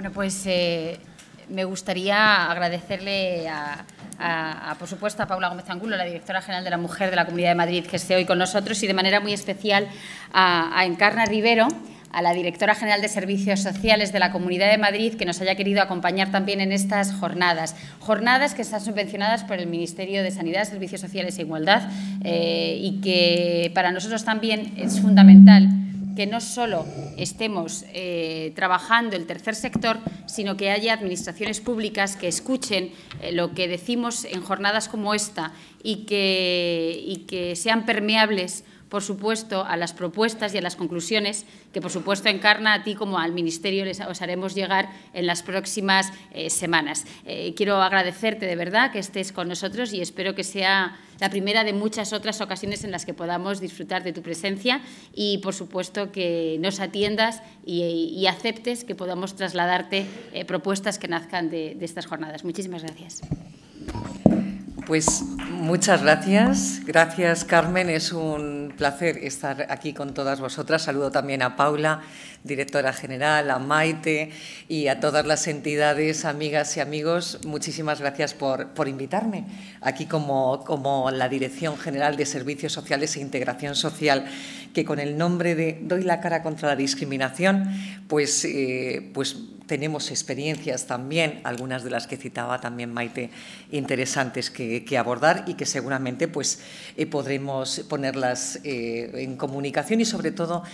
Bueno, pues eh, me gustaría agradecerle a, por supuesto, a Paula Gómez Angulo, la directora general de la Mujer de la Comunidad de Madrid, que esté hoy con nosotros, y de manera muy especial a, Encarna Rivero, a la directora general de Servicios Sociales de la Comunidad de Madrid, que nos haya querido acompañar también en estas jornadas. Jornadas que están subvencionadas por el Ministerio de Sanidad, Servicios Sociales e Igualdad eh, y que para nosotros también es fundamental que no solo estemos eh, trabajando el tercer sector, sino que haya administraciones públicas que escuchen eh, lo que decimos en jornadas como esta y que, y que sean permeables por supuesto, a las propuestas y a las conclusiones que, por supuesto, encarna a ti como al Ministerio les, os haremos llegar en las próximas eh, semanas. Eh, quiero agradecerte de verdad que estés con nosotros y espero que sea la primera de muchas otras ocasiones en las que podamos disfrutar de tu presencia y, por supuesto, que nos atiendas y, aceptes que podamos trasladarte eh, propuestas que nazcan de estas jornadas. Muchísimas gracias. Pues muchas gracias. Gracias, Carmen. Es un placer estar aquí con todas vosotras. Saludo también a Paula, directora general, a Maite y a todas las entidades, amigas y amigos, muchísimas gracias por, por invitarme aquí como, como la Dirección General de Servicios Sociales e Integración Social, que con el nombre de Doy la cara contra la discriminación, pues, eh, pues tenemos experiencias también, algunas de las que citaba también Maite, interesantes que, que abordar y que seguramente pues, eh, podremos ponerlas eh, en comunicación y sobre todo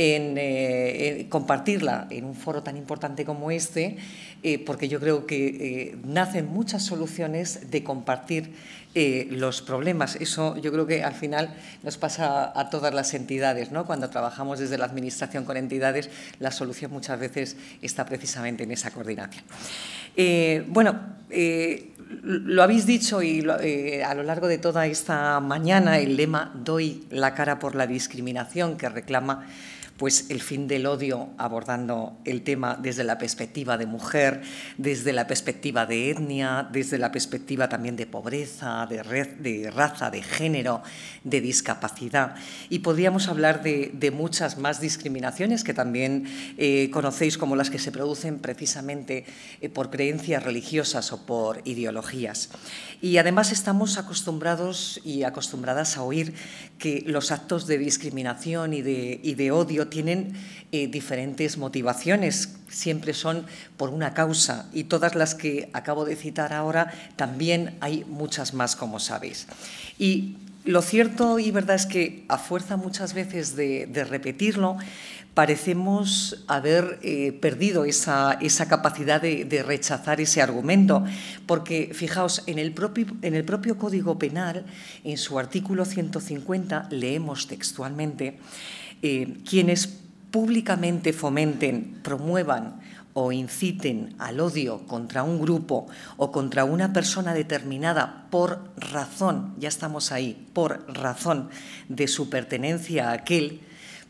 eh, en, compartirla en un foro tan importante como este, eh, porque yo creo que eh, nacen muchas soluciones de compartir los problemas. Eso yo creo que al final nos pasa a todas las entidades. ¿no? Cuando trabajamos desde la Administración con entidades, la solución muchas veces está precisamente en esa coordinación. bueno, lo habéis dicho y a lo largo de toda esta mañana el lema Doy la cara por la discriminación que reclama pues el fin del odio abordando el tema desde la perspectiva de mujer, desde la perspectiva de etnia, desde la perspectiva también de pobreza, de, raza, de género, de discapacidad. Y podríamos hablar de, muchas más discriminaciones que también eh, conocéis como las que se producen precisamente eh, por creencias religiosas o por ideologías. Y además estamos acostumbrados y acostumbradas a oír que los actos de discriminación y de odio tienen eh, diferentes motivaciones, siempre son por una causa y todas las que acabo de citar ahora también hay muchas más, como sabéis. Y lo cierto y verdad es que a fuerza muchas veces de, repetirlo, parecemos haber eh, perdido esa, capacidad de, rechazar ese argumento, porque fijaos, en el, propio, en el propio Código Penal, en su artículo 150, leemos textualmente, eh, quienes públicamente fomenten, promuevan o inciten al odio contra un grupo o contra una persona determinada por razón, ya estamos ahí, por razón de su pertenencia a aquel,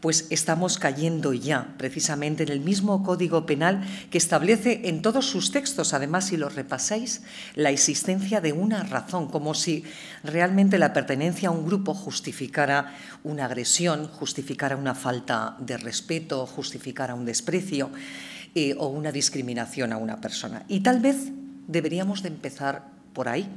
pues estamos cayendo ya precisamente en el mismo Código Penal que establece en todos sus textos, además si los repasáis, la existencia de una razón, como si realmente la pertenencia a un grupo justificara una agresión, justificara una falta de respeto, justificara un desprecio eh, o una discriminación a una persona. Y tal vez deberíamos de empezar por ahí,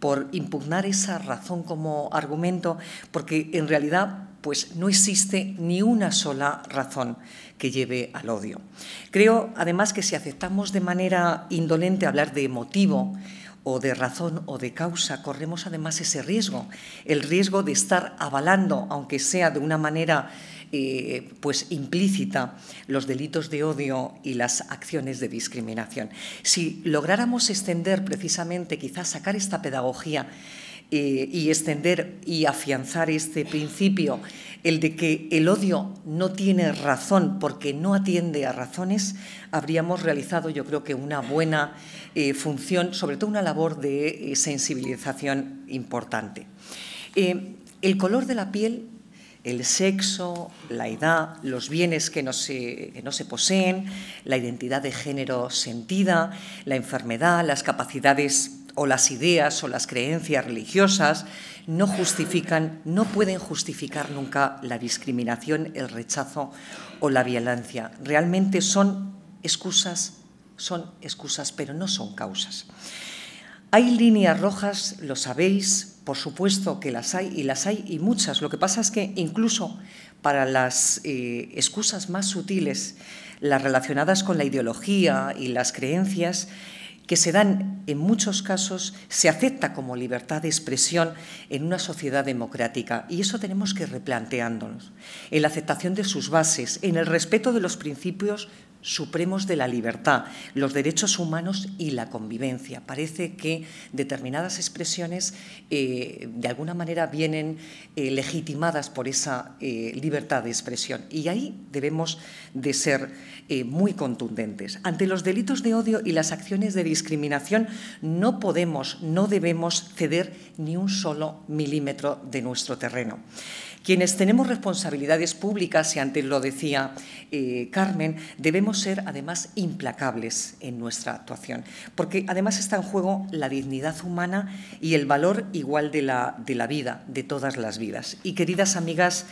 por impugnar esa razón como argumento, porque en realidad pues no existe ni una sola razón que lleve al odio. Creo, además, que si aceptamos de manera indolente hablar de motivo, o de razón o de causa, corremos además ese riesgo, el riesgo de estar avalando, aunque sea de una manera eh, pues implícita, los delitos de odio y las acciones de discriminación. Si lográramos extender precisamente, quizás sacar esta pedagogía eh, y extender y afianzar este principio, el de que el odio no tiene razón porque no atiende a razones, habríamos realizado yo creo que una buena eh, función, sobre todo una labor de eh, sensibilización importante. el color de la piel el sexo, la edad, los bienes que no, se, que no, se, poseen, la identidad de género sentida, la enfermedad, las capacidades o las ideas o las creencias religiosas no justifican, no pueden justificar nunca la discriminación, el rechazo o la violencia. Realmente son excusas, son excusas, pero no son causas. Hay líneas rojas, lo sabéis, por supuesto que las hay y las hay y muchas. Lo que pasa es que incluso para las eh, excusas más sutiles, las relacionadas con la ideología y las creencias, que se dan en muchos casos, se acepta como libertad de expresión en una sociedad democrática. Y eso tenemos que replanteándonos, en la aceptación de sus bases, en el respeto de los principios supremos de la libertad, los derechos humanos y la convivencia. Parece que determinadas expresiones eh, de alguna manera vienen eh, legitimadas por esa eh, libertad de expresión y ahí debemos de ser muy contundentes. Ante los delitos de odio y las acciones de discriminación no podemos, no debemos ceder ni un solo milímetro de nuestro terreno. Quienes tenemos responsabilidades públicas, y antes lo decía eh, Carmen, debemos ser además implacables en nuestra actuación, porque además está en juego la dignidad humana y el valor igual de la, de la vida, de todas las vidas. Y queridas amigas,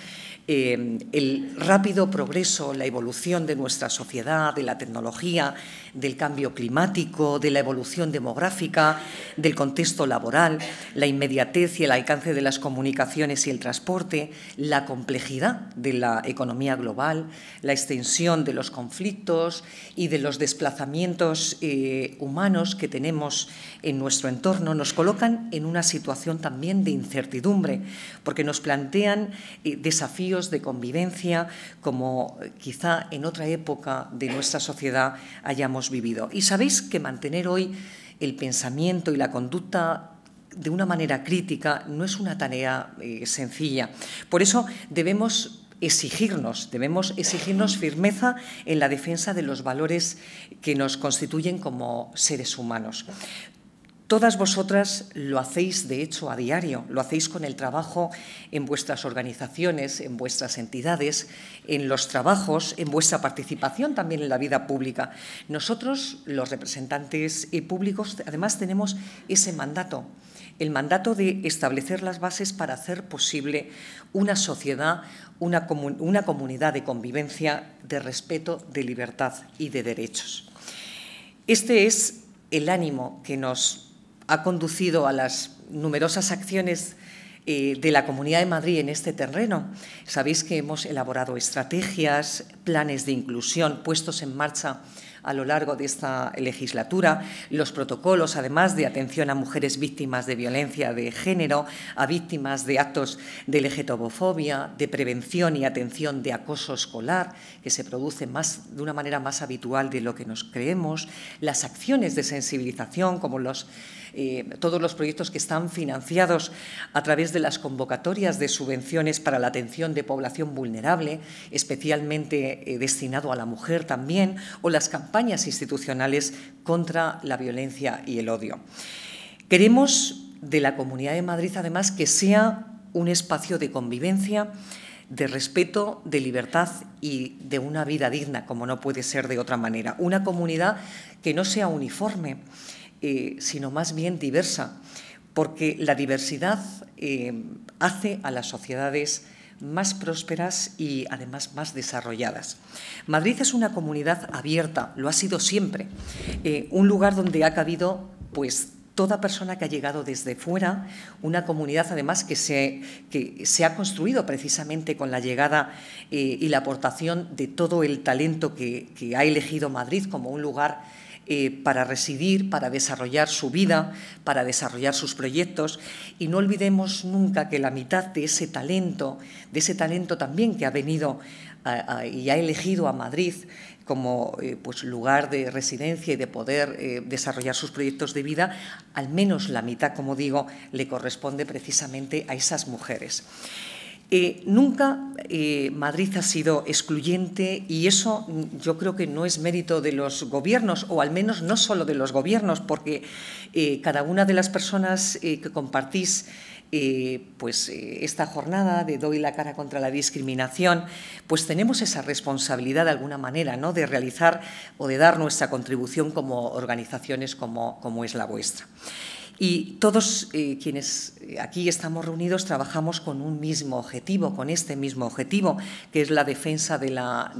eh, el rápido progreso, la evolución de nuestra sociedad, de la tecnología, del cambio climático, de la evolución demográfica, del contexto laboral, la inmediatez y el alcance de las comunicaciones y el transporte, la complejidad de la economía global, la extensión de los conflictos y de los desplazamientos eh, humanos que tenemos en nuestro entorno, nos colocan en una situación también de incertidumbre, porque nos plantean eh, desafíos de convivencia como eh, quizá en otra época de nuestra sociedad hayamos vivido. Y sabéis que mantener hoy el pensamiento y la conducta de una manera crítica no es una tarea eh, sencilla. Por eso debemos exigirnos, debemos exigirnos firmeza en la defensa de los valores que nos constituyen como seres humanos. Todas vosotras lo hacéis, de hecho, a diario, lo hacéis con el trabajo en vuestras organizaciones, en vuestras entidades, en los trabajos, en vuestra participación también en la vida pública. Nosotros, los representantes eh, públicos, además tenemos ese mandato, el mandato de establecer las bases para hacer posible una sociedad, una, comunidad de convivencia, de respeto, de libertad y de derechos. Este es el ánimo que nos ha conducido a las numerosas acciones eh, de la Comunidad de Madrid en este terreno. Sabéis que hemos elaborado estrategias, planes de inclusión puestos en marcha a lo largo de esta legislatura, los protocolos, además de atención a mujeres víctimas de violencia de género, a víctimas de actos de legetobofobia, de prevención y atención de acoso escolar, que se produce más, de una manera más habitual de lo que nos creemos, las acciones de sensibilización, como los todos los proyectos que están financiados a través de las convocatorias de subvenciones para la atención de población vulnerable, especialmente eh, destinado a la mujer también, o las campañas institucionales contra la violencia y el odio. Queremos de la Comunidad de Madrid, además, que sea un espacio de convivencia, de respeto, de libertad y de una vida digna, como no puede ser de otra manera. Una comunidad que no sea uniforme, eh, sino más bien diversa, porque la diversidad eh, hace a las sociedades más prósperas y además más desarrolladas. Madrid es una comunidad abierta, lo ha sido siempre, eh, un lugar donde ha cabido pues toda persona que ha llegado desde fuera, una comunidad además que se, que se ha construido precisamente con la llegada y la aportación de todo el talento que, que ha elegido Madrid como un lugar eh, para residir, para desarrollar su vida, para desarrollar sus proyectos. Y no olvidemos nunca que la mitad de ese talento, de ese talento también que ha venido y ha elegido a Madrid como eh, pues, lugar de residencia y de poder eh, desarrollar sus proyectos de vida, al menos la mitad, como digo, le corresponde precisamente a esas mujeres. Eh, nunca eh, Madrid ha sido excluyente y eso mm, yo creo que no es mérito de los gobiernos, o al menos no solo de los gobiernos, porque eh, cada una de las personas que compartís pues esta jornada de Doy la cara contra la discriminación, pues tenemos esa responsabilidad de alguna manera, ¿no? De realizar o de dar nuestra contribución como organizaciones como, como es la vuestra. Y todos eh, quienes eh, aquí estamos reunidos trabajamos con un mismo objetivo, con este mismo objetivo, que es la defensa de la,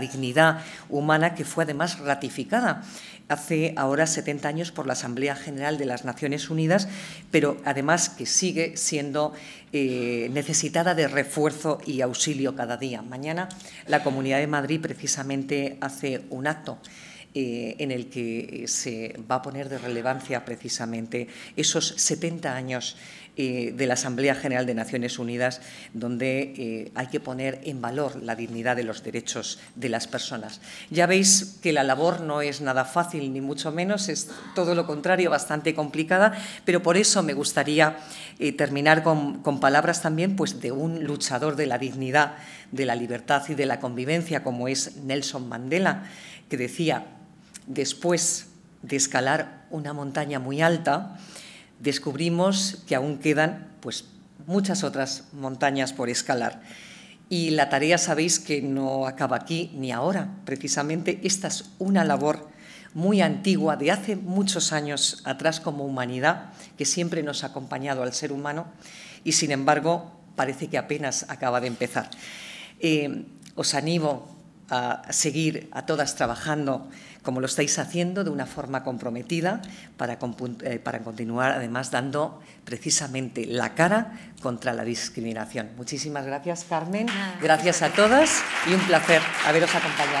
dignidad humana, que fue además ratificada hace ahora 70 años por la Asamblea General de las Naciones Unidas, pero además que sigue siendo eh, necesitada de refuerzo y auxilio cada día. Mañana la Comunidad de Madrid precisamente hace un acto eh, en el que eh, se va a poner de relevancia precisamente esos 70 años eh, de la Asamblea General de Naciones Unidas, donde hay que poner en valor la dignidad de los derechos de las personas. Ya veis que la labor no es nada fácil, ni mucho menos, es todo lo contrario, bastante complicada, pero por eso me gustaría terminar con, con, palabras también pues, de un luchador de la dignidad, de la libertad y de la convivencia, como es Nelson Mandela, que decía después de escalar una montaña muy alta, descubrimos que aún quedan pues, muchas otras montañas por escalar. Y la tarea sabéis que no acaba aquí ni ahora. Precisamente esta es una labor muy antigua de hace muchos años atrás como humanidad, que siempre nos ha acompañado al ser humano y sin embargo parece que apenas acaba de empezar. Eh, os animo a seguir a todas trabajando como lo estáis haciendo de una forma comprometida eh, para, continuar además dando precisamente la cara contra la discriminación. Muchísimas gracias, Carmen. Gracias a todas y un placer haberos acompañado.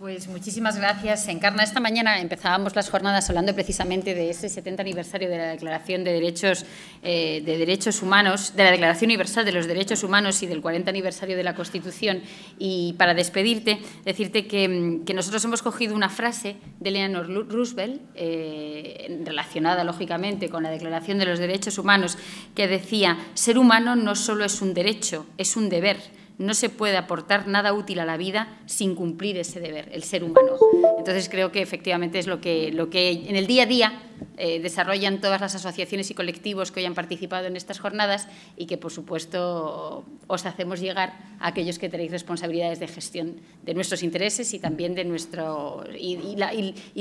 Pues muchísimas gracias, Encarna. Esta mañana empezábamos las jornadas hablando precisamente de ese 70 aniversario de la Declaración de Derechos, eh, de Derechos Humanos, de la Declaración Universal de los Derechos Humanos y del 40 aniversario de la Constitución. Y para despedirte, decirte que, mm, nosotros hemos cogido una frase de Eleanor Roosevelt, eh, relacionada lógicamente con la Declaración de los Derechos Humanos, que decía, ser humano no solo es un derecho, es un deber no se puede aportar nada útil a la vida sin cumplir ese deber, el ser humano. Entonces creo que efectivamente es lo que, lo que en el día a día eh, desarrollan todas las asociaciones y colectivos que hoy han participado en estas jornadas y que por supuesto os hacemos llegar a aquellos que tenéis responsabilidades de gestión de nuestros intereses y también de nuestro y,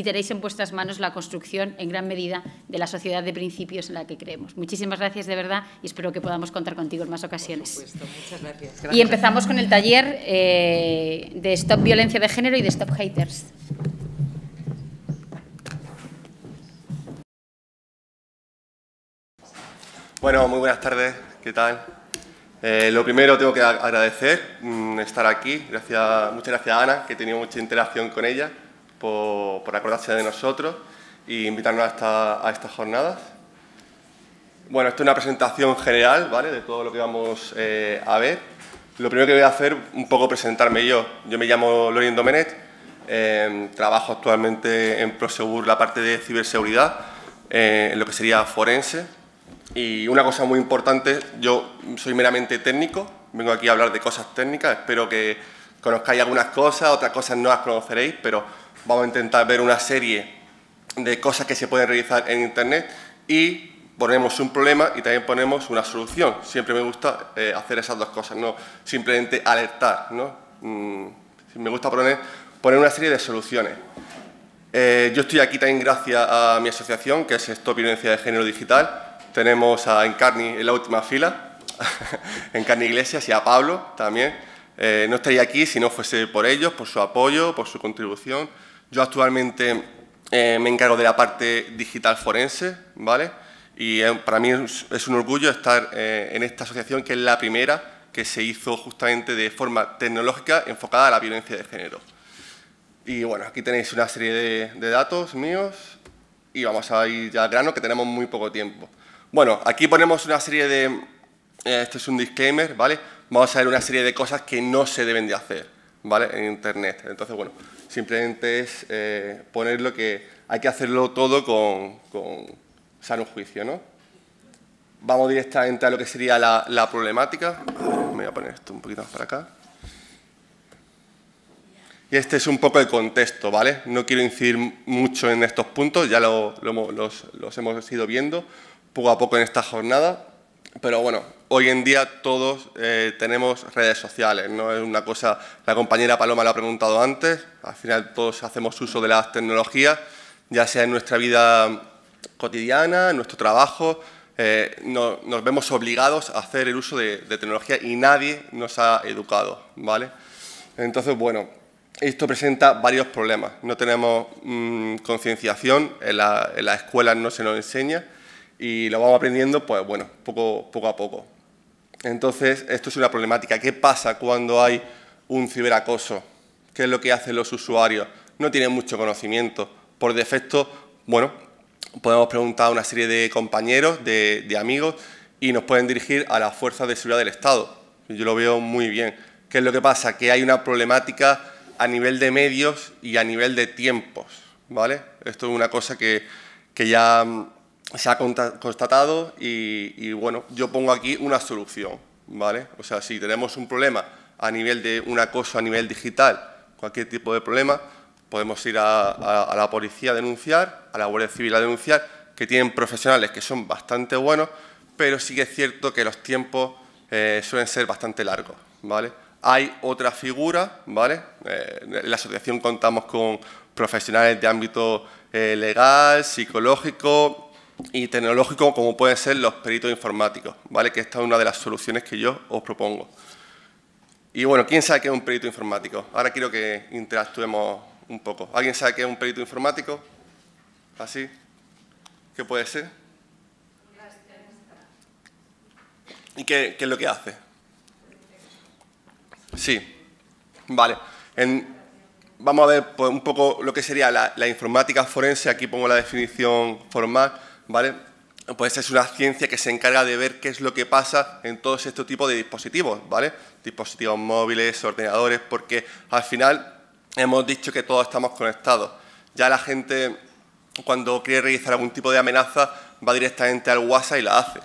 tenéis en vuestras manos la construcción en gran medida de la sociedad de principios en la que creemos. Muchísimas gracias de verdad y espero que podamos contar contigo en más ocasiones. muchas gracias. Estamos con el taller eh, de Stop Violencia de Género y de Stop Haters. Bueno, muy buenas tardes. ¿Qué tal? Eh, lo primero tengo que agradecer mm, estar aquí. muchas gracias a Ana, que he tenido mucha interacción con ella, por, acordarse de nosotros e invitarnos a, a estas jornadas. Bueno, esto es una presentación general de todo lo que vamos eh, a ver. Lo primero que voy a hacer, un poco presentarme yo. Yo me llamo Lorien Domenet, em, trabajo actualmente en Prosegur la parte de ciberseguridad, eh, en lo que sería forense. Y una cosa muy importante, yo soy meramente técnico, vengo aquí a hablar de cosas técnicas, espero que conozcáis algunas cosas, otras cosas no las conoceréis, pero vamos a intentar ver una serie de cosas que se pueden realizar en Internet y ponemos un problema y también ponemos una solución. Siempre me gusta eh, hacer esas dos cosas, no simplemente alertar. ¿no? Mm, me gusta poner, poner una serie de soluciones. Eh, yo estoy aquí también gracias a mi asociación, que es Stop Violencia de Género Digital. Tenemos a Encarni en la última fila, Encarni Iglesias y a Pablo también. Eh, no estaría aquí si no fuese por ellos, por su apoyo, por su contribución. Yo actualmente me encargo de la parte digital forense, ¿vale? Y eh, para mí es un orgullo estar eh, en esta asociación, que es la primera que se hizo justamente de forma tecnológica enfocada a la violencia de género. Y bueno, aquí tenéis una serie de, datos míos y vamos a ir ya al grano, que tenemos muy poco tiempo. Bueno, aquí ponemos una serie de... Eh, esto es un disclaimer, ¿vale? Vamos a ver una serie de cosas que no se deben de hacer, ¿vale? En Internet. Entonces, bueno, simplemente es ponerlo que hay que hacerlo todo con sano juicio, ¿no? Vamos directamente a lo que sería la, problemática. Me voy a poner esto un poquito más para acá. Y este es un poco el contexto, ¿vale? No quiero incidir mucho en estos puntos, ya los, hemos ido viendo poco a poco en esta jornada, pero bueno, hoy en día todos eh, tenemos redes sociales, no es una cosa, la compañera Paloma lo ha preguntado antes, al final todos hacemos uso de las tecnologías, ya sea en nuestra vida cotidiana, nuestro trabajo, eh, nos vemos obligados a hacer el uso de, tecnología y nadie nos ha educado, ¿vale? Entonces, bueno, esto presenta varios problemas. No tenemos mm, concienciación, en, la, en, las escuelas no se nos enseña y lo vamos aprendiendo, pues bueno, poco, poco a poco. Entonces, esto es una problemática. ¿Qué pasa cuando hay un ciberacoso? ¿Qué es lo que hacen los usuarios? No tienen mucho conocimiento. Por defecto, bueno, podemos preguntar a una serie de compañeros, de, amigos, y nos pueden dirigir a las fuerzas de seguridad del Estado. Yo lo veo muy bien. ¿Qué es lo que pasa? Que hay una problemática a nivel de medios y a nivel de tiempos, ¿vale? Esto es una cosa que, que ya mm, se ha constatado y, y, bueno, yo pongo aquí una solución, ¿vale? O sea, si tenemos un problema a nivel de un acoso a nivel digital, cualquier tipo de problema, podemos ir a, la policía a denunciar, a la Guardia Civil a denunciar, que tienen profesionales que son bastante buenos, pero sí que es cierto que los tiempos eh, suelen ser bastante largos, ¿vale? Hay otra figura, ¿vale? Eh, en la asociación contamos con profesionales de ámbito eh, legal, psicológico y tecnológico, como pueden ser los peritos informáticos, ¿vale? Que esta es una de las soluciones que yo os propongo. Y bueno, ¿quién sabe qué es un perito informático? Ahora quiero que interactuemos un poco. ¿Alguien sabe qué es un perito informático? ¿Así? ¿Qué puede ser? ¿Y qué, es lo que hace? Sí, vale. vamos a ver pues, un poco lo que sería la, la, informática forense. Aquí pongo la definición formal, ¿vale? Pues es una ciencia que se encarga de ver qué es lo que pasa en todos estos tipos de dispositivos, ¿vale? Dispositivos móviles, ordenadores, porque al final hemos dicho que todos estamos conectados. Ya la gente, cuando quiere realizar algún tipo de amenaza, va directamente al WhatsApp y la hace,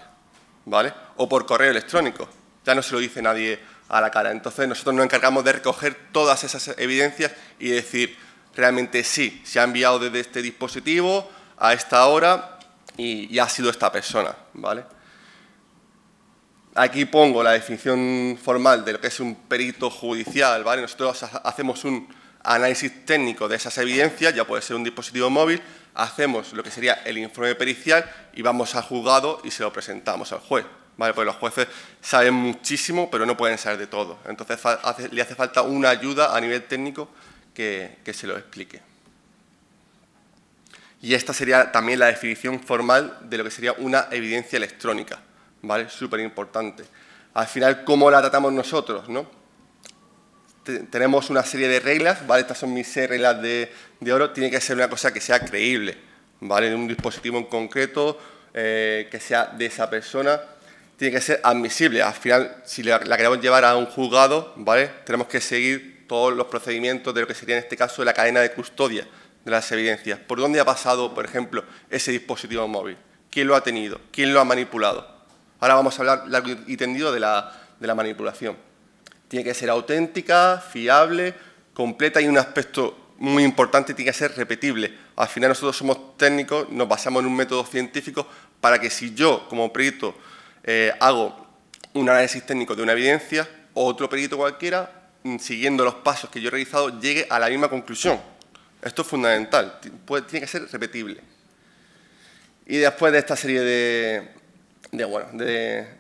¿vale? O por correo electrónico. Ya no se lo dice nadie a la cara. Entonces, nosotros nos encargamos de recoger todas esas evidencias y decir, realmente sí, se ha enviado desde este dispositivo a esta hora y, y ha sido esta persona, ¿vale? Aquí pongo la definición formal de lo que es un perito judicial, ¿vale? Nosotros hacemos un análisis técnico de esas evidencias, ya puede ser un dispositivo móvil, hacemos lo que sería el informe pericial y vamos al juzgado y se lo presentamos al juez. ¿Vale? Porque los jueces saben muchísimo, pero no pueden saber de todo. Entonces le hace falta una ayuda a nivel técnico que, que se lo explique. Y esta sería también la definición formal de lo que sería una evidencia electrónica, ¿vale? Súper importante. Al final, ¿cómo la tratamos nosotros, no? tenemos una serie de reglas, ¿vale? Estas son mis seis reglas de, oro. Tiene que ser una cosa que sea creíble, ¿vale? un dispositivo en concreto, eh, que sea de esa persona. Tiene que ser admisible. Al final, si la, queremos llevar a un juzgado, ¿vale? Tenemos que seguir todos los procedimientos de lo que sería en este caso la cadena de custodia de las evidencias. ¿Por dónde ha pasado, por ejemplo, ese dispositivo móvil? ¿Quién lo ha tenido? ¿Quién lo ha manipulado? Ahora vamos a hablar largo y tendido de la, de la manipulación. Tiene que ser auténtica, fiable, completa y un aspecto muy importante tiene que ser repetible. Al final nosotros somos técnicos, nos basamos en un método científico para que si yo como perito eh, hago un análisis técnico de una evidencia, otro perito cualquiera, mm, siguiendo los pasos que yo he realizado, llegue a la misma conclusión. Esto es fundamental, tiene que ser repetible. Y después de esta serie de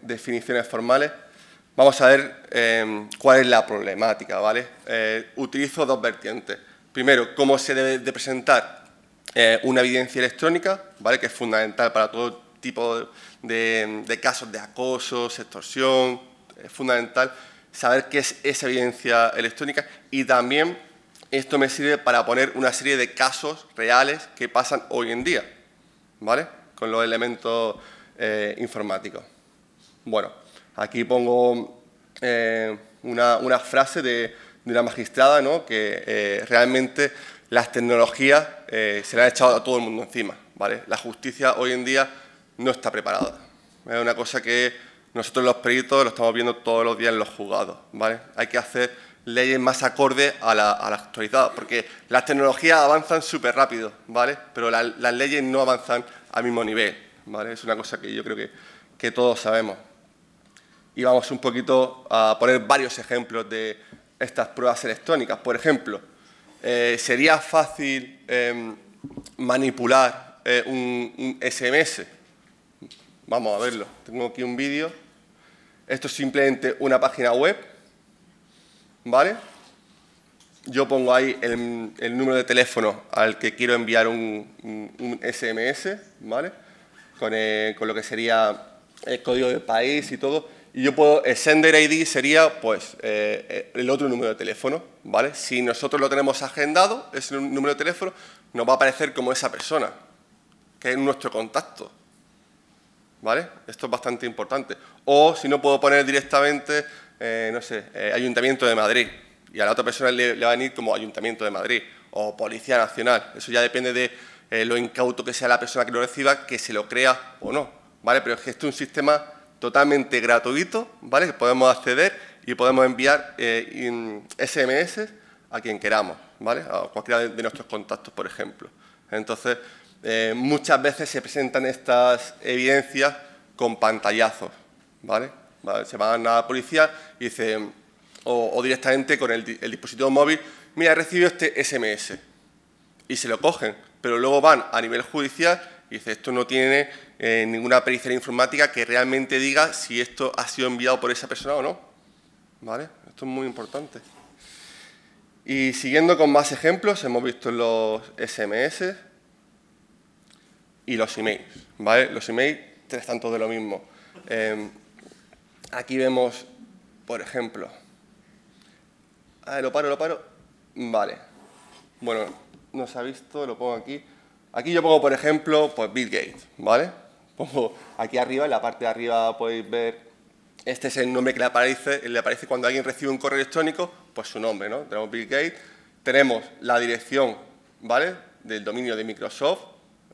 definiciones formales, Vamos a ver em, cuál es la problemática, ¿vale? Eh, utilizo dos vertientes. Primero, cómo se debe de presentar eh, una evidencia electrónica, ¿vale? Que es fundamental para todo tipo de, de casos de acoso, extorsión, es fundamental saber qué es esa evidencia electrónica y también esto me sirve para poner una serie de casos reales que pasan hoy en día, ¿vale? Con los elementos eh, informáticos. Bueno, Aquí pongo eh, una, frase de, una magistrada ¿no? que eh, realmente las tecnologías eh, se le han echado a todo el mundo encima. ¿vale? La justicia hoy en día no está preparada. Es una cosa que nosotros los peritos lo estamos viendo todos los días en los juzgados. ¿vale? Hay que hacer leyes más acordes a la, actualidad, porque las tecnologías avanzan súper rápido, ¿vale? pero las leyes no avanzan al mismo nivel. ¿vale? Es una cosa que yo creo que, que todos sabemos y vamos un poquito a poner varios ejemplos de estas pruebas electrónicas. Por ejemplo, eh, ¿sería fácil em, manipular eh, un, SMS? Vamos a verlo. Tengo aquí un vídeo. Esto es simplemente una página web, ¿vale? Yo pongo ahí el, número de teléfono al que quiero enviar un, SMS, ¿vale? Con, eh, con lo que sería el código del país y todo y yo puedo, eh, sender ID sería pues eh, eh, el otro número de teléfono, ¿vale? Si nosotros lo tenemos agendado, ese número de teléfono nos va a aparecer como esa persona, que es nuestro contacto, ¿vale? Esto es bastante importante. O si no puedo poner directamente, no sé, Ayuntamiento de Madrid, y a la otra persona le, le va a venir como Ayuntamiento de Madrid, o Policía Nacional. Eso ya depende de lo incauto que sea la persona que lo reciba, que se lo crea o no, ¿vale? Pero es que esto es un sistema totalmente gratuito, ¿vale? Podemos acceder y podemos enviar SMS eh, a quien queramos, ¿vale? A cualquiera de, nuestros contactos, por ejemplo. Entonces, eh, muchas veces se presentan estas evidencias con pantallazos, ¿vale? Se van a la policía y dicen, o, directamente con el, dispositivo móvil, mira, he recibido este SMS. Y se lo cogen, pero luego van a nivel judicial dice, esto no tiene eh, ninguna pericia informática que realmente diga si esto ha sido enviado por esa persona o no. ¿Vale? Esto es muy importante. Y siguiendo con más ejemplos, hemos visto los SMS y los emails. ¿vale? Los emails, tres tantos de lo mismo. Em, aquí vemos, por ejemplo... Ah, lo paro, lo paro. Vale. Bueno, no se ha visto, lo pongo aquí. Aquí yo pongo, por ejemplo, pues Bill Gates, ¿vale? Pongo aquí arriba, en la parte de arriba podéis ver, este es el nombre que le aparece, cuando alguien recibe un correo electrónico, pues su nombre, ¿no? Tenemos Bill Gates, tenemos la dirección, ¿vale? Del dominio de Microsoft,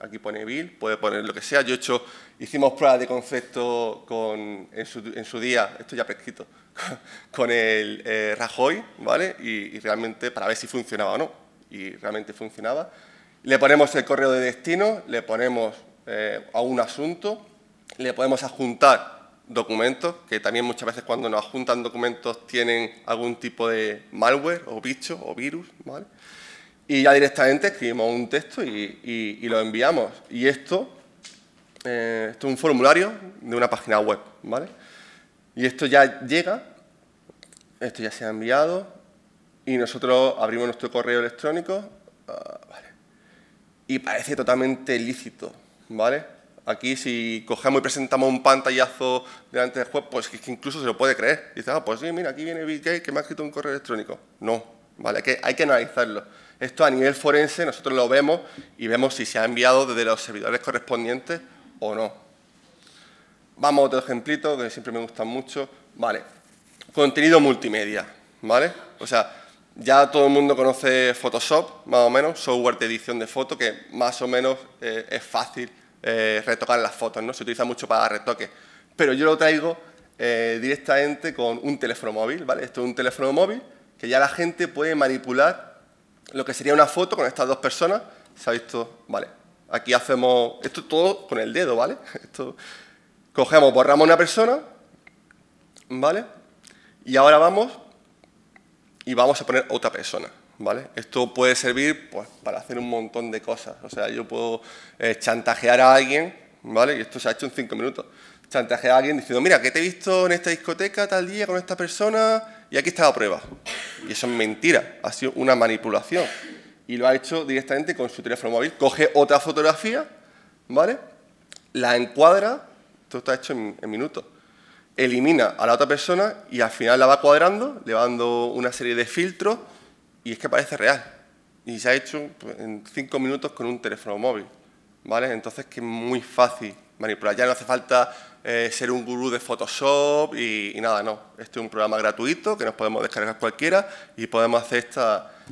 aquí pone Bill, puede poner lo que sea. Yo he hecho, hicimos pruebas de concepto con, en, su, día, esto ya prescrito, con el eh, Rajoy, ¿vale? realmente para ver si funcionaba o no, y realmente funcionaba. Le ponemos el correo de destino, le ponemos eh, a un asunto, le podemos adjuntar documentos, que también muchas veces cuando nos adjuntan documentos tienen algún tipo de malware o bicho o virus, ¿vale? Y ya directamente escribimos un texto y, lo enviamos. Y esto, eh, esto es un formulario de una página web, ¿vale? Y esto ya llega, esto ya se ha enviado y nosotros abrimos nuestro correo electrónico. Ah, y parece totalmente lícito, ¿vale? Aquí si cogemos y presentamos un pantallazo delante del juez, pues que incluso se lo puede creer. Dice, ah, pues sí, mira, aquí viene Big que me ha escrito un correo electrónico. No, ¿vale? Hay que, hay que analizarlo. Esto a nivel forense nosotros lo vemos y vemos si se ha enviado desde los servidores correspondientes o no. Vamos a otro ejemplito que siempre me gusta mucho. Vale, contenido multimedia, ¿vale? O sea, ya todo el mundo conoce Photoshop, más o menos, software de edición de fotos, que más o menos eh, es fácil eh, retocar las fotos, ¿no? Se utiliza mucho para retoque Pero yo lo traigo eh, directamente con un teléfono móvil, ¿vale? Esto es un teléfono móvil que ya la gente puede manipular lo que sería una foto con estas dos personas. ¿Se ha visto? Vale. Aquí hacemos esto todo con el dedo, ¿vale? Esto, cogemos, borramos una persona, ¿vale? Y ahora vamos y vamos a poner otra persona. ¿Vale? Esto puede servir pues, para hacer un montón de cosas. O sea, yo puedo eh, chantajear a alguien, ¿vale? Y esto se ha hecho en cinco minutos. Chantajear a alguien diciendo, mira, que te he visto en esta discoteca tal día con esta persona y aquí está la prueba. Y eso es mentira, ha sido una manipulación. Y lo ha hecho directamente con su teléfono móvil. Coge otra fotografía, ¿vale? La encuadra, esto está hecho en, en minutos elimina a la otra persona y al final la va cuadrando, le va dando una serie de filtros y es que parece real. Y se ha hecho pues, en cinco minutos con un teléfono móvil. ¿vale? Entonces que es muy fácil manipular. Ya no hace falta eh, ser un gurú de Photoshop y, nada, no. Este es un programa gratuito que nos podemos descargar cualquiera y podemos hacer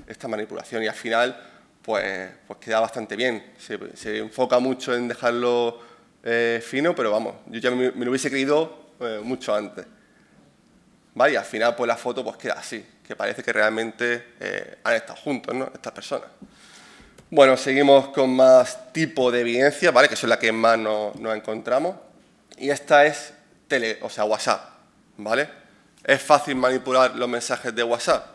esta, manipulación. Y al final, pues, pues queda bastante bien. Se, enfoca mucho en dejarlo eh, fino, pero vamos, yo ya me, me lo hubiese creído eh, mucho antes. ¿Vale? Y al final, pues la foto pues, queda así, que parece que realmente eh, han estado juntos, ¿no? Estas personas. Bueno, seguimos con más tipo de evidencia, ¿vale? Que es la que más nos no encontramos. Y esta es tele, o sea, WhatsApp, ¿vale? ¿Es fácil manipular los mensajes de WhatsApp?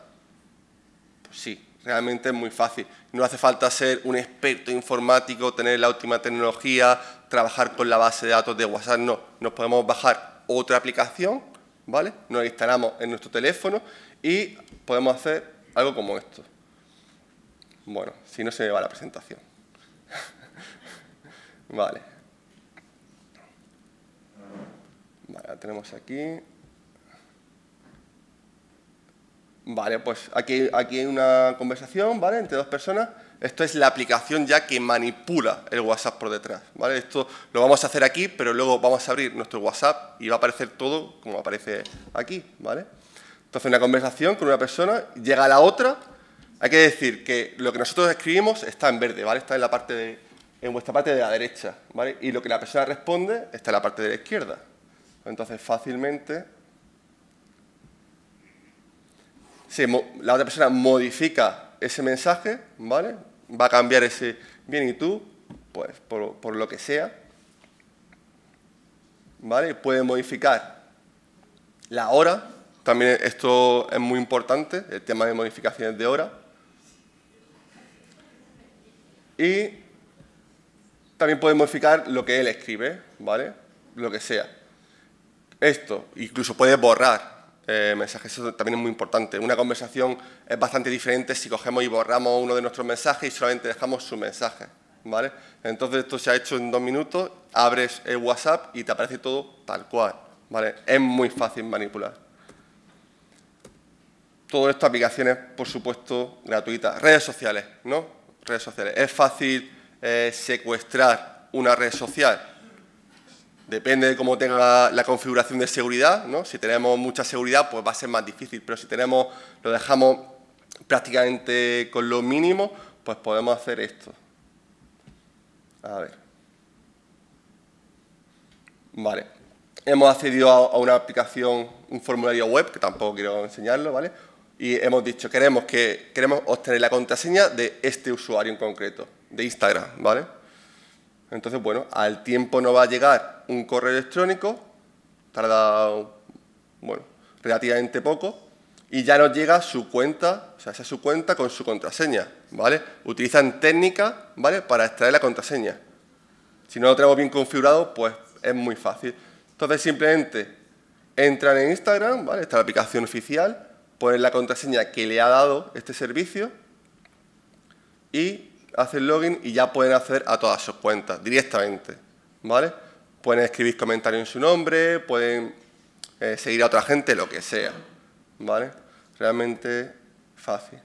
Pues sí, realmente es muy fácil. No hace falta ser un experto informático, tener la última tecnología, trabajar con la base de datos de WhatsApp, no. Nos podemos bajar otra aplicación, ¿vale? Nos instalamos en nuestro teléfono y podemos hacer algo como esto. Bueno, si no se me va la presentación. vale. Vale, la tenemos aquí. Vale, pues aquí, aquí hay una conversación, ¿vale? Entre dos personas esto es la aplicación ya que manipula el WhatsApp por detrás. ¿vale? Esto lo vamos a hacer aquí, pero luego vamos a abrir nuestro WhatsApp y va a aparecer todo como aparece aquí. ¿vale? Entonces, una conversación con una persona, llega la otra. Hay que decir que lo que nosotros escribimos está en verde, ¿vale? Está en la parte de, en vuestra parte de la derecha, ¿vale? Y lo que la persona responde está en la parte de la izquierda. Entonces, fácilmente Sí, la otra persona modifica ese mensaje, ¿vale? va a cambiar ese bien y tú, pues por, por lo que sea, ¿vale? Puede modificar la hora, también esto es muy importante, el tema de modificaciones de hora. Y también puede modificar lo que él escribe, ¿vale? Lo que sea. Esto, incluso puede borrar eh, mensajes. Eso también es muy importante. Una conversación es bastante diferente si cogemos y borramos uno de nuestros mensajes y solamente dejamos su mensaje. ¿vale? Entonces esto se ha hecho en dos minutos, abres el WhatsApp y te aparece todo tal cual. ¿vale? Es muy fácil manipular. Todo esto aplicaciones, por supuesto, gratuitas. Redes sociales, ¿no? Redes sociales. Es fácil eh, secuestrar una red social Depende de cómo tenga la configuración de seguridad, ¿no? Si tenemos mucha seguridad, pues va a ser más difícil, pero si tenemos, lo dejamos prácticamente con lo mínimo, pues podemos hacer esto. A ver. Vale. Hemos accedido a una aplicación, un formulario web, que tampoco quiero enseñarlo, ¿vale? Y hemos dicho, queremos, que, queremos obtener la contraseña de este usuario en concreto, de Instagram, ¿vale? Entonces, bueno, al tiempo no va a llegar un correo electrónico, tarda, bueno, relativamente poco, y ya nos llega su cuenta, o sea, esa es su cuenta con su contraseña, ¿vale? Utilizan técnicas, ¿vale?, para extraer la contraseña. Si no lo tenemos bien configurado, pues es muy fácil. Entonces, simplemente entran en Instagram, ¿vale? Esta la aplicación oficial, ponen la contraseña que le ha dado este servicio y hacen login y ya pueden hacer a todas sus cuentas directamente, ¿vale? Pueden escribir comentarios en su nombre, pueden eh, seguir a otra gente, lo que sea, ¿vale? Realmente fácil.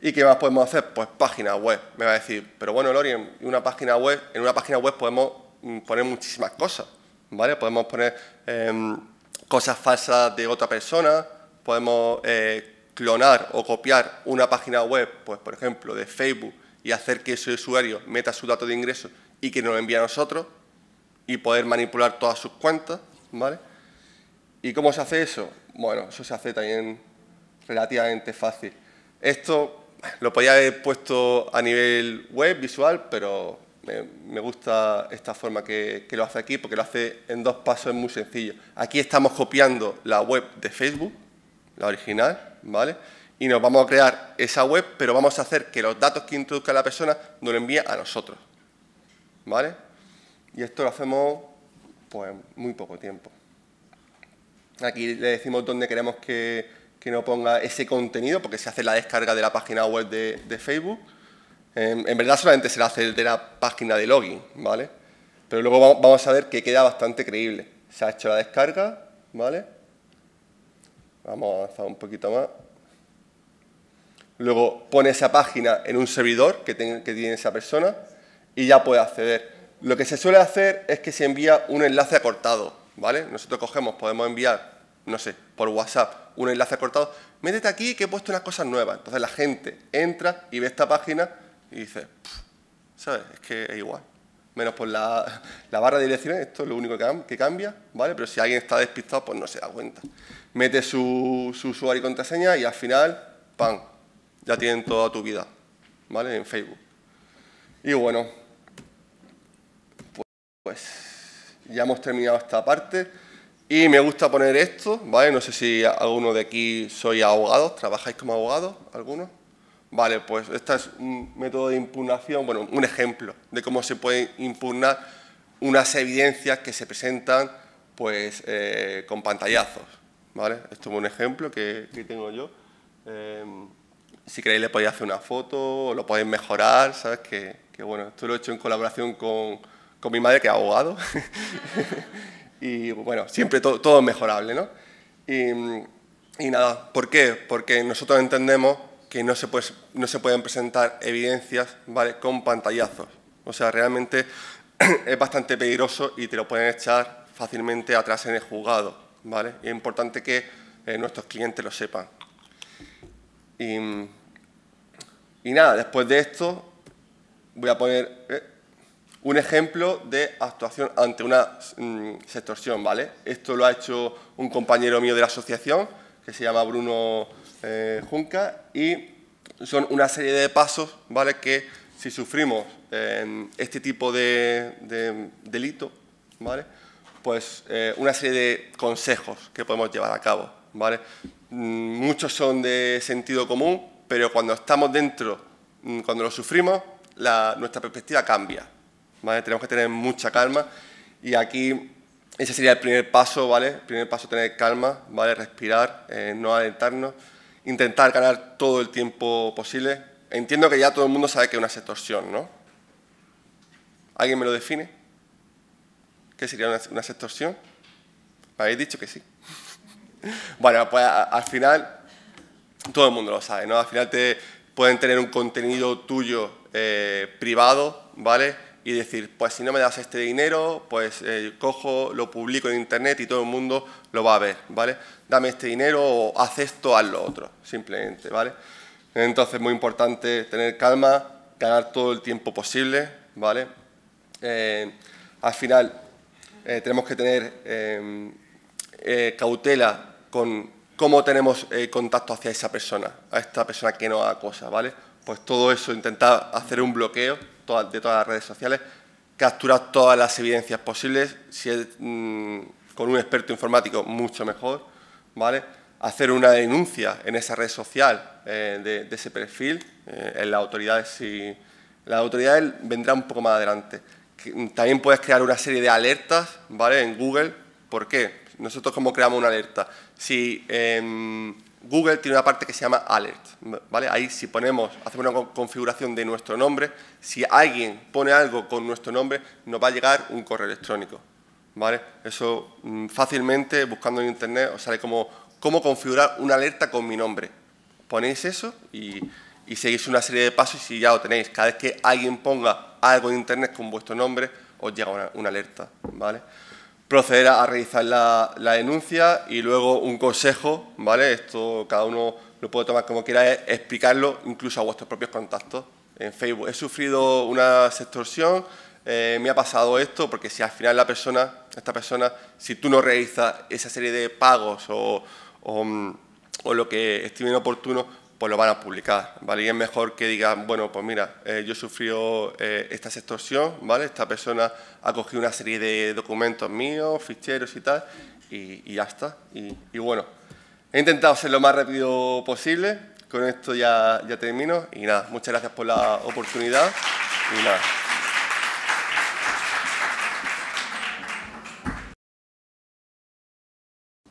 ¿Y qué más podemos hacer? Pues página web. Me va a decir, pero bueno, Lori, en una página web, en una página web podemos mm, poner muchísimas cosas, ¿vale? Podemos poner em, cosas falsas de otra persona, podemos eh, clonar o copiar una página web, pues por ejemplo, de Facebook, y hacer que ese usuario meta su dato de ingreso y que nos lo envíe a nosotros y poder manipular todas sus cuentas, ¿vale? ¿Y cómo se hace eso? Bueno, eso se hace también relativamente fácil. Esto lo podía haber puesto a nivel web, visual, pero me, gusta esta forma que, que lo hace aquí porque lo hace en dos pasos, es muy sencillo. Aquí estamos copiando la web de Facebook, la original, ¿vale? Y nos vamos a crear esa web, pero vamos a hacer que los datos que introduzca la persona nos lo envíe a nosotros, ¿vale? Y esto lo hacemos, pues, muy poco tiempo. Aquí le decimos dónde queremos que, que no ponga ese contenido, porque se hace la descarga de la página web de, Facebook. en verdad solamente se la hace de la página de login, ¿vale? Pero luego vamos a ver que queda bastante creíble. Se ha hecho la descarga, ¿vale? Vamos a avanzar un poquito más. Luego pone esa página en un servidor que, que tiene esa persona y ya puede acceder. Lo que se suele hacer es que se envía un enlace acortado, ¿vale? Nosotros cogemos, podemos enviar, no sé, por WhatsApp un enlace acortado. Métete aquí que he puesto unas cosas nuevas. Entonces la gente entra y ve esta página y dice, ¿sabes? Es que es igual menos por la, barra de direcciones, esto es lo único que, cambia, ¿vale? Pero si alguien está despistado, pues no se da cuenta. Mete su, usuario y contraseña y al final, ¡pam! Ya tienen toda tu vida, ¿vale? En Facebook. Y bueno, pues, pues ya hemos terminado esta parte. Y me gusta poner esto, ¿vale? No sé si alguno de aquí sois abogados, trabajáis como abogados, algunos. Vale, pues este es un método de impugnación, bueno, un ejemplo de cómo se pueden impugnar unas evidencias que se presentan pues, eh, con pantallazos. ¿vale? Esto es un ejemplo que, tengo yo. Em, si queréis le podéis hacer una foto, lo podéis mejorar, ¿sabes? Que, bueno, esto lo he hecho en colaboración con, mi madre, que es abogado. y bueno, siempre todo es mejorable, ¿no? Y, y nada, ¿por qué? Porque nosotros entendemos que no se, pueden presentar evidencias ¿vale? con pantallazos. O sea, realmente es bastante peligroso y te lo pueden echar fácilmente atrás en el juzgado. ¿vale? es importante que eh, nuestros clientes lo sepan. Y, nada, después de esto voy a poner eh, un ejemplo de actuación ante una mm, extorsión, ¿vale? Esto lo ha hecho un compañero mío de la asociación que se llama Bruno eh, Junca y son una serie de pasos ¿vale? que si sufrimos eh, este tipo de, delito, ¿vale? pues eh, una serie de consejos que podemos llevar a cabo. ¿vale? Mm, muchos son de sentido común, pero cuando estamos dentro, mm, cuando lo sufrimos, nuestra perspectiva cambia. ¿vale? Tenemos que tener mucha calma y aquí ese sería el primer paso, ¿vale? El primer paso, tener calma, ¿vale? Respirar, no alentarnos intentar ganar todo el tiempo posible. Entiendo que ya todo el mundo sabe que es una extorsión ¿no? ¿Alguien me lo define? ¿Qué sería una, extorsión sextorsión? habéis dicho que sí? bueno, pues al final todo el mundo lo sabe, ¿no? Al final te pueden tener un contenido tuyo eh, privado, ¿vale? Y decir, pues si no me das este dinero, pues eh, cojo, lo publico en internet y todo el mundo lo va a ver, ¿vale? dame este dinero o haz esto, haz lo otro, simplemente, ¿vale? Entonces, muy importante tener calma, ganar todo el tiempo posible, ¿vale? Eh, al final, eh, tenemos que tener eh, cautela con cómo tenemos contacto hacia esa persona, a esta persona que nos acosa, ¿vale? Pues todo eso, intentar hacer un bloqueo de todas las redes sociales, capturar todas las evidencias posibles, si es mm, con un experto informático, mucho mejor, ¿vale? hacer una denuncia en esa red social eh, de, ese perfil, eh, en las autoridades, si, las autoridades vendrá un poco más adelante. Mm, también puedes crear una serie de alertas ¿vale? en Google. ¿Por qué? Nosotros cómo creamos una alerta. Si em, Google tiene una parte que se llama alert, ¿vale? Ahí si ponemos, hacemos una configuración de nuestro nombre, si alguien pone algo con nuestro nombre, nos va a llegar un correo electrónico. ¿vale? Eso mm, fácilmente, buscando en Internet, os sale como cómo configurar una alerta con mi nombre. Ponéis eso y, seguís una serie de pasos y si ya lo tenéis. Cada vez que alguien ponga algo en Internet con vuestro nombre, os llega una, alerta, ¿vale? Proceder a, realizar la, denuncia y luego un consejo, ¿vale? Esto cada uno lo puede tomar como quiera, es explicarlo incluso a vuestros propios contactos en Facebook. He sufrido una extorsión eh, me ha pasado esto, porque si al final la persona, esta persona, si tú no realizas esa serie de pagos o, mm, lo que estime oportuno, pues lo van a publicar, ¿vale? Y es mejor que digan, bueno, pues mira, eh, yo he sufrido eh, esta extorsión, ¿vale? Esta persona ha cogido una serie de documentos míos, ficheros y tal, y, ya está. Y, bueno, he intentado ser lo más rápido posible, con esto ya, ya termino, y nada, muchas gracias por la oportunidad, y nada.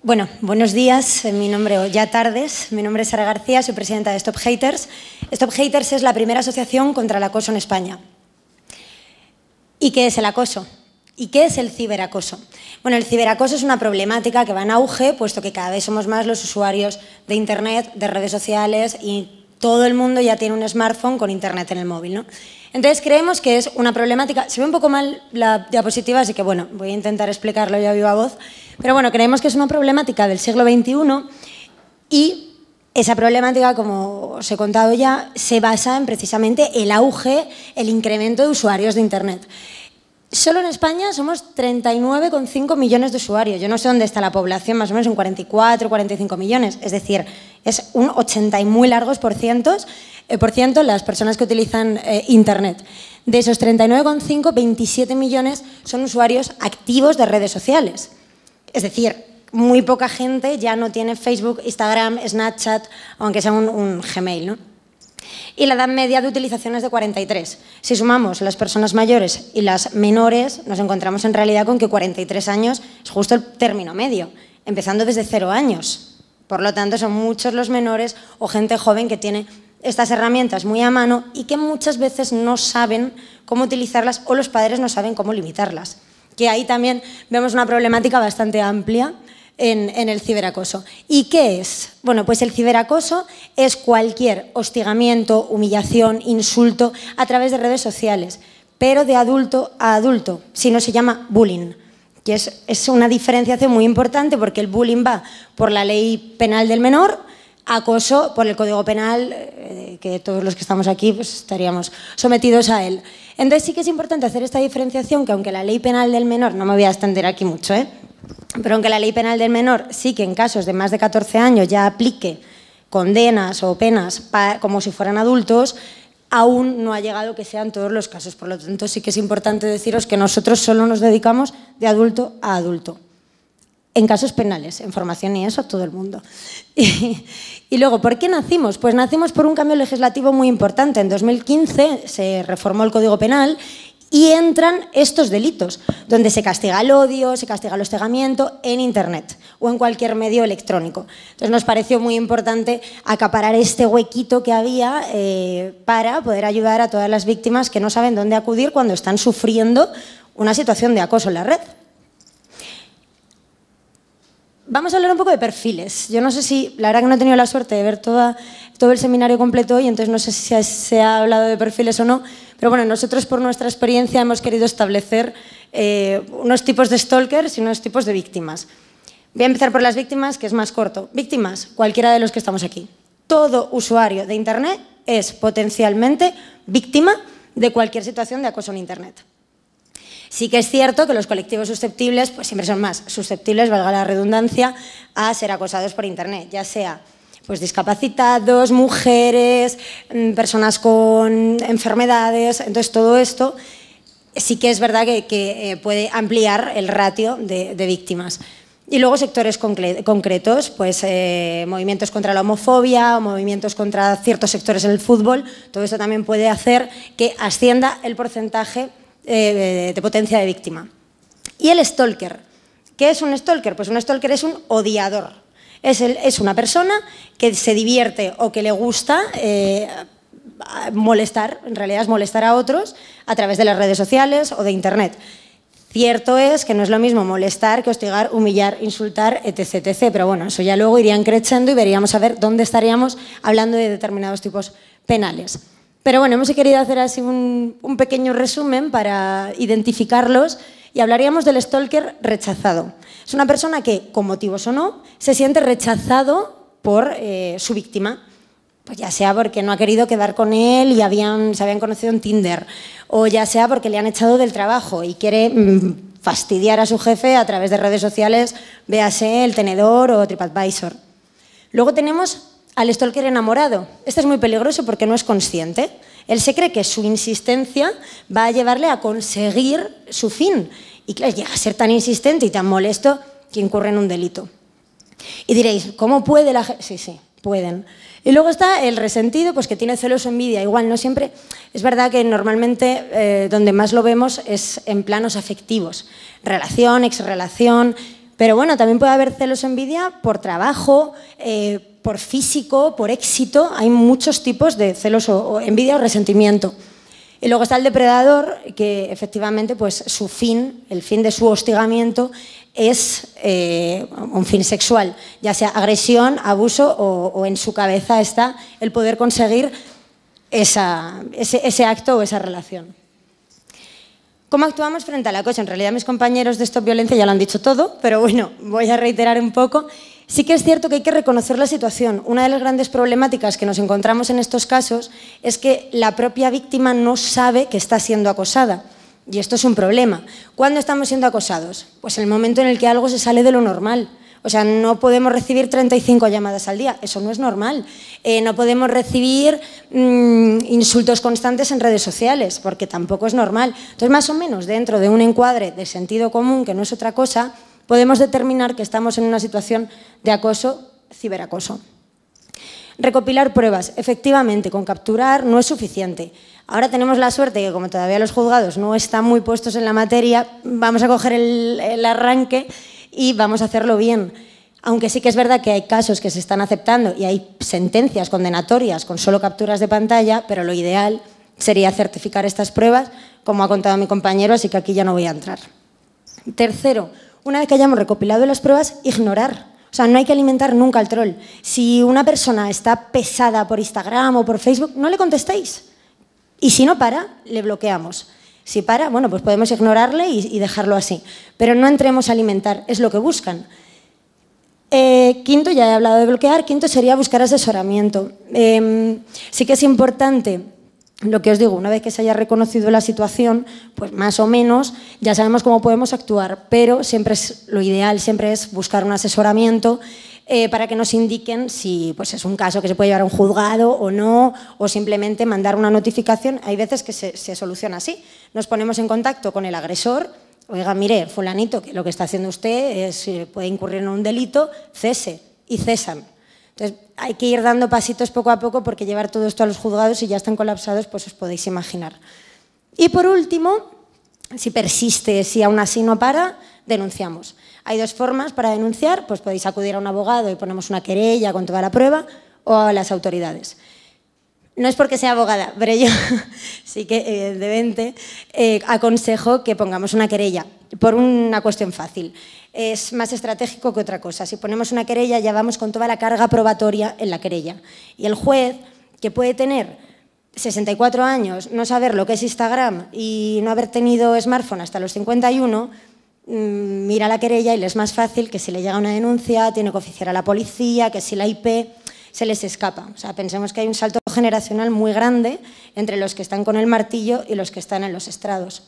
Bueno, buenos días. Mi nombre, ya tardes. Mi nombre es Sara García, soy presidenta de Stop Haters. Stop Haters es la primera asociación contra el acoso en España. ¿Y qué es el acoso? ¿Y qué es el ciberacoso? Bueno, el ciberacoso es una problemática que va en auge, puesto que cada vez somos más los usuarios de Internet, de redes sociales y todo el mundo ya tiene un smartphone con Internet en el móvil. ¿no? Entonces creemos que es una problemática, se ve un poco mal la diapositiva, así que bueno, voy a intentar explicarlo ya viva voz, pero bueno, creemos que es una problemática del siglo XXI y esa problemática, como os he contado ya, se basa en precisamente el auge, el incremento de usuarios de Internet. Solo en España somos 39,5 millones de usuarios. Yo no sé dónde está la población, más o menos son 44, 45 millones. Es decir, es un 80 y muy largos eh, por, ciento las personas que utilizan eh, Internet. De esos 39,5, 27 millones son usuarios activos de redes sociales. Es decir, muy poca gente ya no tiene Facebook, Instagram, Snapchat, aunque sea un, un Gmail, ¿no? y la edad media de utilización es de 43. Si sumamos las personas mayores y las menores, nos encontramos en realidad con que 43 años es justo el término medio, empezando desde cero años. Por lo tanto, son muchos los menores o gente joven que tiene estas herramientas muy a mano y que muchas veces no saben cómo utilizarlas o los padres no saben cómo limitarlas. Que ahí también vemos una problemática bastante amplia en, el ciberacoso. ¿Y qué es? Bueno, pues el ciberacoso es cualquier hostigamiento, humillación, insulto a través de redes sociales, pero de adulto a adulto, si no se llama bullying que es, una diferenciación muy importante porque el bullying va por la ley penal del menor, acoso por el Código Penal, eh, que todos los que estamos aquí pues, estaríamos sometidos a él. Entonces sí que es importante hacer esta diferenciación, que aunque la ley penal del menor, no me voy a extender aquí mucho, ¿eh? Pero aunque la ley penal del menor sí que en casos de más de 14 años ya aplique condenas o penas como si fueran adultos, aún no ha llegado que sean todos los casos. Por lo tanto, sí que es importante deciros que nosotros solo nos dedicamos de adulto a adulto. En casos penales, en formación y eso, todo el mundo. Y, luego, ¿por qué nacimos? Pues nacimos por un cambio legislativo muy importante. En 2015 se reformó el Código Penal y entran estos delitos, donde se castiga el odio, se castiga el hostigamiento en Internet o en cualquier medio electrónico. Entonces nos pareció muy importante acaparar este huequito que había eh, para poder ayudar a todas las víctimas que no saben dónde acudir cuando están sufriendo una situación de acoso en la red. Vamos a hablar un poco de perfiles. Yo no sé si, la verdad que no he tenido la suerte de ver toda, todo el seminario completo y entonces no sé si se ha hablado de perfiles o no, pero bueno, nosotros por nuestra experiencia hemos querido establecer eh, unos tipos de stalkers y unos tipos de víctimas. Voy a empezar por las víctimas, que es más corto. Víctimas, cualquiera de los que estamos aquí. Todo usuario de Internet es potencialmente víctima de cualquier situación de acoso en Internet. Sí que es cierto que los colectivos susceptibles, pues siempre son más susceptibles, valga la redundancia, a ser acosados por Internet, ya sea pues discapacitados, mujeres, mm, personas con enfermedades, entonces todo esto sí que es verdad que, eh, puede ampliar el ratio de, víctimas. Y luego sectores concretos, pues eh, movimientos contra la homofobia o movimientos contra ciertos sectores en el fútbol, todo eso también puede hacer que ascienda el porcentaje eh, de potencia de víctima. Y el stalker. ¿Qué es un stalker? Pues un stalker es un odiador. Es, una persona que se divierte o que le gusta eh, molestar, en realidad es molestar a otros a través de las redes sociales o de Internet. Cierto es que no es lo mismo molestar que hostigar, humillar, insultar, etc, etc. Pero bueno, eso ya luego irían creciendo y veríamos a ver dónde estaríamos hablando de determinados tipos penales. Pero bueno, hemos querido hacer así un pequeño resumen para identificarlos y hablaríamos del stalker rechazado. Es una persona que, con motivos o no, se siente rechazado por eh, su víctima. Pues ya sea porque no ha querido quedar con él y habían, se habían conocido en Tinder, o ya sea porque le han echado del trabajo y quiere mm, fastidiar a su jefe a través de redes sociales, véase El Tenedor o TripAdvisor. Luego tenemos al stalker enamorado. Este es muy peligroso porque no es consciente. Él se cree que su insistencia va a llevarle a conseguir su fin. Y claro, llega a ser tan insistente y tan molesto que incurre en un delito. Y diréis, ¿cómo puede la gente? Sí, sí, pueden. Y luego está el resentido, pues que tiene celos o envidia. Igual, no siempre. Es verdad que normalmente eh, donde más lo vemos es en planos afectivos. Relación, exrelación. Pero bueno, también puede haber celos o envidia por trabajo, eh, por físico, por éxito, hay muchos tipos de celos o, envidia o resentimiento. Y luego está el depredador, que efectivamente pues, su fin, el fin de su hostigamiento, es eh, un fin sexual, ya sea agresión, abuso o, en su cabeza está el poder conseguir ese, acto o esa relación. ¿Cómo actuamos frente a la coche? En realidad mis compañeros de Stop Violencia ya lo han dicho todo, pero bueno, voy a reiterar un poco. Sí que es cierto que hay que reconocer la situación. Una de las grandes problemáticas que nos encontramos en estos casos es que la propia víctima no sabe que está siendo acosada. Y esto es un problema. ¿Cuándo estamos siendo acosados? Pues en el momento en el que algo se sale de lo normal. O sea, no podemos recibir 35 llamadas al día, eso no es normal. Eh, no podemos recibir mm, insultos constantes en redes sociales, porque tampoco es normal. Entonces, más o menos, dentro de un encuadre de sentido común, que no es otra cosa, podemos determinar que estamos en una situación de acoso, ciberacoso. Recopilar pruebas. Efectivamente, con capturar no es suficiente. Ahora tenemos la suerte que como todavía los juzgados no están muy puestos en la materia, vamos a coger el, arranque y vamos a hacerlo bien. Aunque sí que es verdad que hay casos que se están aceptando y hay sentencias condenatorias con solo capturas de pantalla, pero lo ideal sería certificar estas pruebas, como ha contado mi compañero, así que aquí ya no voy a entrar. Tercero, una vez que hayamos recopilado las pruebas, ignorar. O sea, no hay que alimentar nunca al troll. Si una persona está pesada por Instagram o por Facebook, no le contestéis. Y si no para, le bloqueamos. Si para, bueno, pues podemos ignorarle y, dejarlo así. Pero no entremos a alimentar, es lo que buscan. Eh, quinto, ya he hablado de bloquear. Quinto sería buscar asesoramiento. Em, sí que es importante lo que os digo, una vez que se haya reconocido la situación, pues más o menos ya sabemos cómo podemos actuar, pero siempre es, lo ideal siempre es buscar un asesoramiento eh, para que nos indiquen si pues es un caso que se puede llevar a un juzgado o no, o simplemente mandar una notificación. Hay veces que se, soluciona así. Nos ponemos en contacto con el agresor, oiga, mire, fulanito, que lo que está haciendo usted es, eh, puede incurrir en un delito, cese y cesan. Entonces, hay que ir dando pasitos poco a poco porque llevar todo esto a los juzgados y ya están colapsados, pues os podéis imaginar. Y por último, si persiste, si aún así no para, denunciamos. Hay dos formas para denunciar, pues podéis acudir a un abogado y ponemos una querella con toda la prueba o a las autoridades no es porque sea abogada, pero yo sí que, evidentemente, eh, eh, aconsejo que pongamos una querella por una cuestión fácil. Es más estratégico que otra cosa. Si ponemos una querella, ya vamos con toda la carga probatoria en la querella. Y el juez, que puede tener 64 años, no saber lo que es Instagram y no haber tenido smartphone hasta los 51, mm, mira la querella y le es más fácil que si le llega una denuncia, tiene que oficiar a la policía, que si la IP se les escapa. O sea, pensemos que hay un salto generacional muy grande entre los que están con el martillo y los que están en los estrados.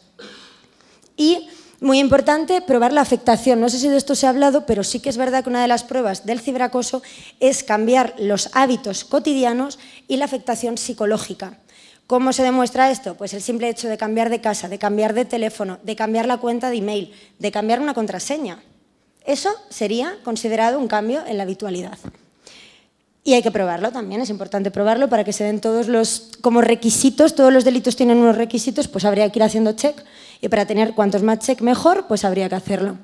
Y muy importante, probar la afectación. No sé si de esto se ha hablado, pero sí que es verdad que una de las pruebas del ciberacoso es cambiar los hábitos cotidianos y la afectación psicológica. ¿Cómo se demuestra esto? Pues el simple hecho de cambiar de casa, de cambiar de teléfono, de cambiar la cuenta de email, de cambiar una contraseña. Eso sería considerado un cambio en la habitualidad. Y hay que probarlo también, es importante probarlo para que se den todos los, como requisitos, todos los delitos tienen unos requisitos, pues habría que ir haciendo check y para tener cuantos más check mejor, pues habría que hacerlo.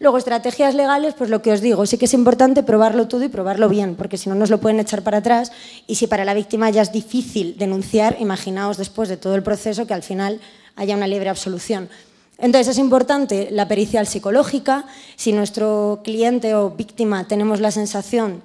Luego, estrategias legales, pues lo que os digo, sí que es importante probarlo todo y probarlo bien, porque si no nos lo pueden echar para atrás y si para la víctima ya es difícil denunciar, imaginaos después de todo el proceso que al final haya una libre absolución. Entonces es importante la pericial psicológica, si nuestro cliente o víctima tenemos la sensación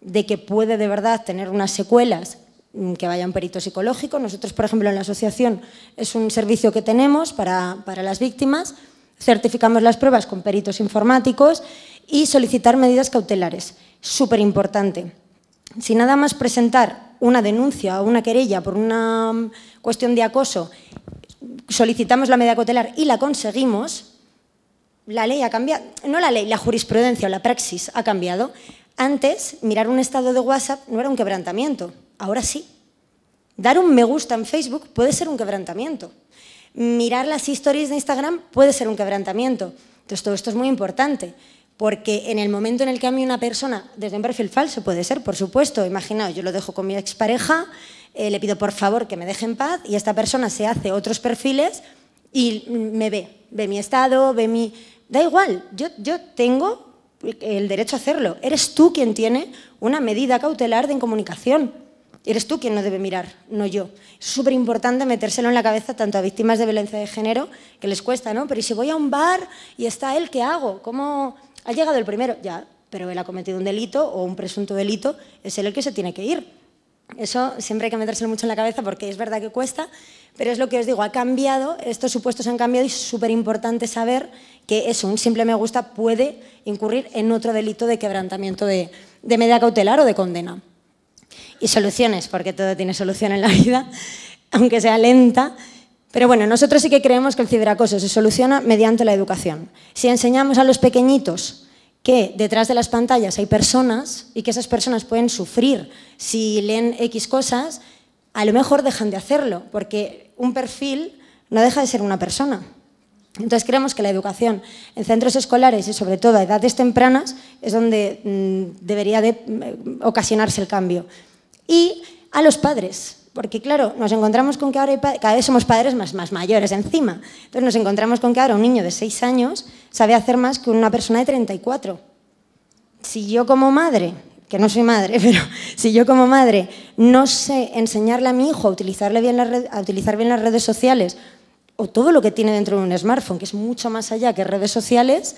de que puede de verdad tener unas secuelas mm, que vayan perito psicológico. Nosotros, por ejemplo, en la asociación es un servicio que tenemos para, para las víctimas. Certificamos las pruebas con peritos informáticos y solicitar medidas cautelares. Súper importante. Si nada más presentar una denuncia o una querella por una mm, cuestión de acoso, solicitamos la medida cautelar y la conseguimos, la ley ha cambiado, no la ley, la jurisprudencia o la praxis ha cambiado. Antes, mirar un estado de WhatsApp no era un quebrantamiento, ahora sí. Dar un me gusta en Facebook puede ser un quebrantamiento. Mirar las historias de Instagram puede ser un quebrantamiento. Entonces, todo esto es muy importante, porque en el momento en el que a mí una persona, desde un perfil falso puede ser, por supuesto, imaginaos, yo lo dejo con mi expareja, eh, le pido por favor que me deje en paz y esta persona se hace otros perfiles y mm, me ve, ve mi estado, ve mi... Da igual, yo, yo tengo el derecho a hacerlo. Eres tú quien tiene una medida cautelar de incomunicación. Eres tú quien no debe mirar, no yo. Es súper importante metérselo en la cabeza tanto a víctimas de violencia de género, que les cuesta, ¿no? Pero si voy a un bar y está él, ¿qué hago? ¿Cómo ha llegado el primero? Ya, pero él ha cometido un delito o un presunto delito, es él el que se tiene que ir. Eso siempre hay que metérselo mucho en la cabeza porque es verdad que cuesta, pero es lo que os digo, ha cambiado, estos supuestos han cambiado y es súper importante saber que eso, un simple me gusta puede incurrir en otro delito de quebrantamiento de, de medida cautelar o de condena. Y soluciones, porque todo tiene solución en la vida, aunque sea lenta. Pero bueno, nosotros sí que creemos que el ciberacoso se soluciona mediante la educación. Si enseñamos a los pequeñitos que detrás de las pantallas hay personas y que esas personas pueden sufrir si leen X cosas, a lo mejor dejan de hacerlo, porque un perfil no deja de ser una persona. Entonces creemos que la educación en centros escolares y sobre todo a edades tempranas es donde mm, debería de mm, ocasionarse el cambio. Y a los padres, porque claro, nos encontramos con que ahora cada vez somos padres más, mayores encima. Entonces nos encontramos con que ahora un niño de 6 años sabe hacer más que una persona de 34. Si yo como madre, que no soy madre, pero si yo como madre no sé enseñarle a mi hijo a, a utilizar bien las redes sociales o todo lo que tiene dentro de un smartphone, que es mucho más allá que redes sociales,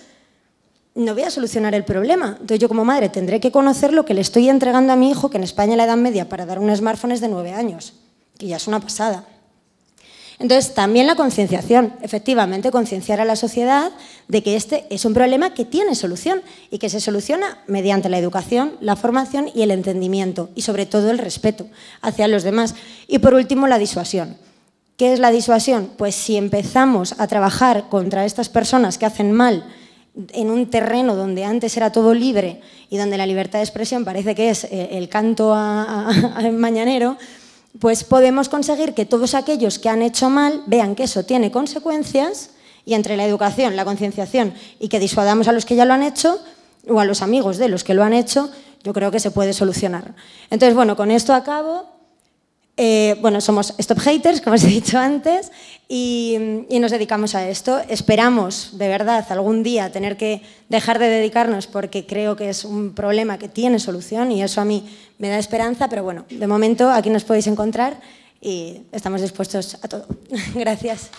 no voy a solucionar el problema. Entonces yo como madre tendré que conocer lo que le estoy entregando a mi hijo, que en España la edad media para dar un smartphone es de nueve años, que ya es una pasada. Entonces también la concienciación, efectivamente concienciar a la sociedad de que este es un problema que tiene solución y que se soluciona mediante la educación, la formación y el entendimiento y sobre todo el respeto hacia los demás. Y por último la disuasión. ¿Qué es la disuasión? Pues si empezamos a trabajar contra estas personas que hacen mal, en un terreno donde antes era todo libre y donde la libertad de expresión parece que es eh, el canto a mañanero, pues podemos conseguir que todos aquellos que han hecho mal vean que eso tiene consecuencias y entre la educación, la concienciación y que disuadamos a los que ya lo han hecho o a los amigos de los que lo han hecho, yo creo que se puede solucionar. Entonces, bueno, con esto acabo. Eh, bueno, somos Stop Haters, como os he dicho antes y, nos dedicamos a esto. Esperamos, de verdad, algún día tener que dejar de dedicarnos porque creo que es un problema que tiene solución y eso a mí me da esperanza, pero bueno, de momento aquí nos podéis encontrar y estamos dispuestos a todo. Gracias.